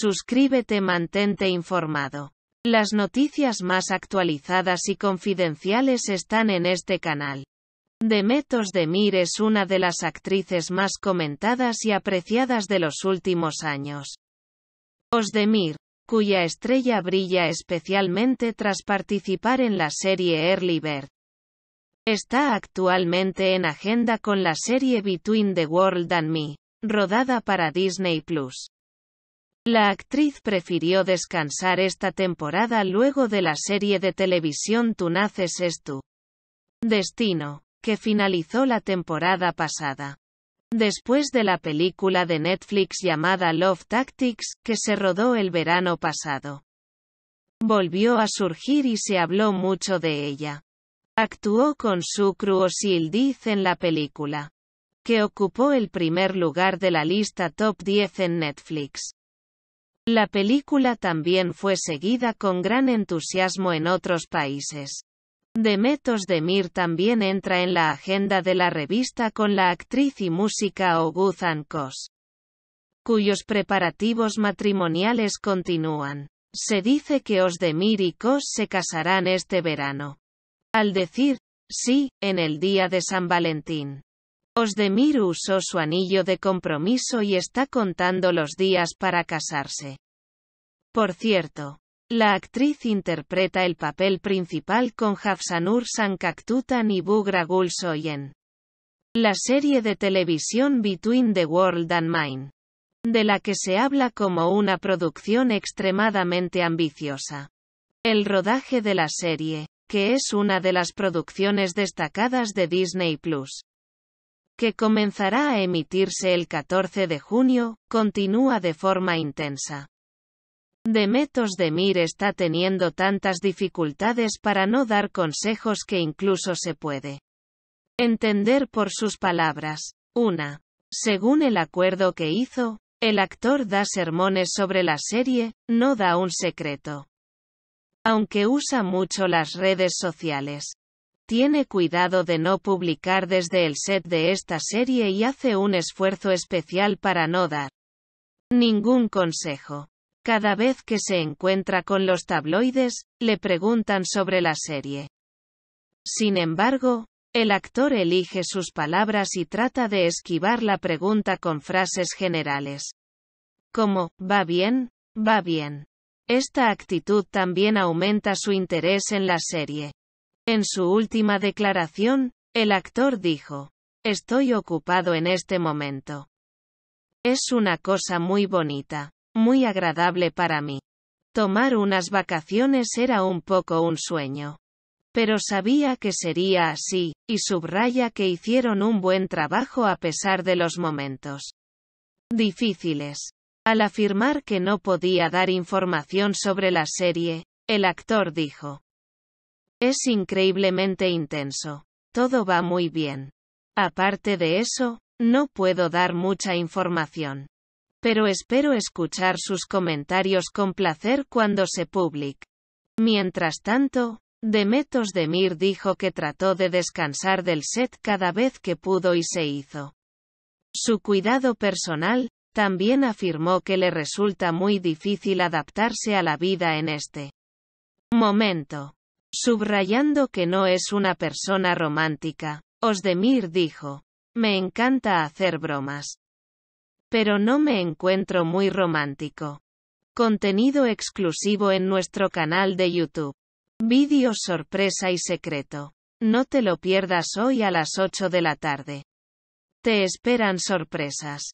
Suscríbete, mantente informado. Las noticias más actualizadas y confidenciales están en este canal. Demet Osdemir es una de las actrices más comentadas y apreciadas de los últimos años. Osdemir, cuya estrella brilla especialmente tras participar en la serie Early Bird. Está actualmente en agenda con la serie Between the World and Me, rodada para Disney Plus. La actriz prefirió descansar esta temporada luego de la serie de televisión Tú naces es tu destino, que finalizó la temporada pasada. Después de la película de Netflix llamada Love Tactics, que se rodó el verano pasado. Volvió a surgir y se habló mucho de ella. Actuó con Sukru Osildiz en la película, que ocupó el primer lugar de la lista top 10 en Netflix. La película también fue seguida con gran entusiasmo en otros países. Demet Demir también entra en la agenda de la revista con la actriz y música Oguzan Kos, cuyos preparativos matrimoniales continúan. Se dice que Osdemir y Kos se casarán este verano. Al decir, sí, en el día de San Valentín. Osdemir usó su anillo de compromiso y está contando los días para casarse. Por cierto, la actriz interpreta el papel principal con Hafsanur Sankaktutan y Bugra Gulsoyen. La serie de televisión Between the World and Mine, de la que se habla como una producción extremadamente ambiciosa. El rodaje de la serie, que es una de las producciones destacadas de Disney Plus, que comenzará a emitirse el 14 de junio, continúa de forma intensa. Demetos Demir está teniendo tantas dificultades para no dar consejos que incluso se puede entender por sus palabras. Una, Según el acuerdo que hizo, el actor da sermones sobre la serie, no da un secreto. Aunque usa mucho las redes sociales, tiene cuidado de no publicar desde el set de esta serie y hace un esfuerzo especial para no dar ningún consejo. Cada vez que se encuentra con los tabloides, le preguntan sobre la serie. Sin embargo, el actor elige sus palabras y trata de esquivar la pregunta con frases generales. Como, ¿va bien? Va bien. Esta actitud también aumenta su interés en la serie. En su última declaración, el actor dijo, Estoy ocupado en este momento. Es una cosa muy bonita, muy agradable para mí. Tomar unas vacaciones era un poco un sueño. Pero sabía que sería así, y subraya que hicieron un buen trabajo a pesar de los momentos difíciles. Al afirmar que no podía dar información sobre la serie, el actor dijo, es increíblemente intenso. Todo va muy bien. Aparte de eso, no puedo dar mucha información. Pero espero escuchar sus comentarios con placer cuando se publique. Mientras tanto, Demetos Demir dijo que trató de descansar del set cada vez que pudo y se hizo. Su cuidado personal, también afirmó que le resulta muy difícil adaptarse a la vida en este momento. Subrayando que no es una persona romántica, Osdemir dijo, me encanta hacer bromas. Pero no me encuentro muy romántico. Contenido exclusivo en nuestro canal de YouTube. Vídeo sorpresa y secreto. No te lo pierdas hoy a las 8 de la tarde. Te esperan sorpresas.